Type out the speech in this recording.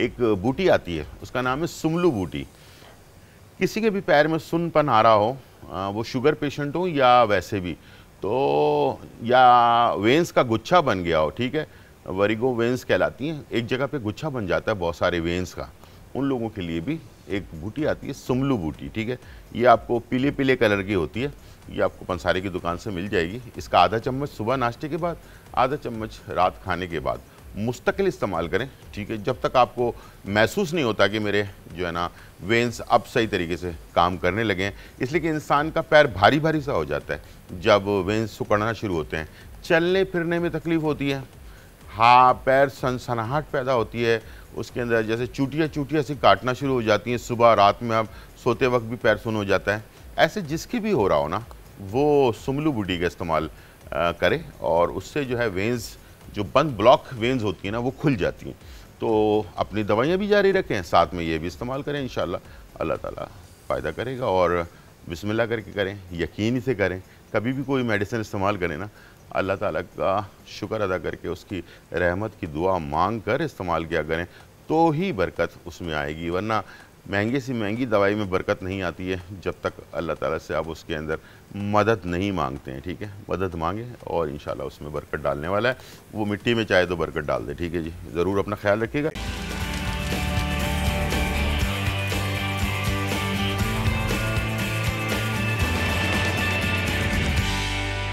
एक बूटी आती है उसका नाम है सुमलू बूटी किसी के भी पैर में सुनपन आ रहा हो वो शुगर पेशेंट हो या वैसे भी तो या वेंस का गुच्छा बन गया हो ठीक है वरिगो वेंस कहलाती हैं एक जगह पे गुच्छा बन जाता है बहुत सारे वेंस का उन लोगों के लिए भी एक बूटी आती है सुमलू बूटी ठीक है ये आपको पीले पीले कलर की होती है ये आपको पंसारी की दुकान से मिल जाएगी इसका आधा चम्मच सुबह नाश्ते के बाद आधा चम्मच रात खाने के बाद मुस्तकिल इस्तेमाल करें ठीक है जब तक आपको महसूस नहीं होता कि मेरे जो है ना वेंस अब सही तरीके से काम करने लगे हैं इसलिए कि इंसान का पैर भारी भारी सा हो जाता है जब वेंस सुकड़ना शुरू होते हैं चलने फिरने में तकलीफ़ होती है हाँ पैर सनसनाहट पैदा होती है उसके अंदर जैसे चूटियाँ चूटियाँ सी काटना शुरू हो जाती हैं सुबह रात में अब सोते वक्त भी पैर सुन हो जाता है ऐसे जिसकी भी हो रहा हो ना वो सुमलू बूटी का इस्तेमाल करें और उससे जो है वेंस जो बंद ब्लॉक वेंस होती हैं ना वो खुल जाती हैं तो अपनी दवाइयाँ भी जारी रखें साथ में ये भी इस्तेमाल करें इन अल्लाह ताला फ़ायदा करेगा और बिस्मिल्लाह करके करें यकीन से करें कभी भी कोई मेडिसिन इस्तेमाल करें ना अल्लाह ताला का शुक्र अदा करके उसकी रहमत की दुआ मांग कर इस्तेमाल किया करें तो ही बरकत उसमें आएगी वरना महंगे से महंगी दवाई में बरकत नहीं आती है जब तक अल्लाह ताला से आप उसके अंदर मदद नहीं मांगते हैं ठीक है मदद मांगे और इन उसमें बरकत डालने वाला है वो मिट्टी में चाहे तो बरकत डाल दे ठीक है जी ज़रूर अपना ख्याल रखिएगा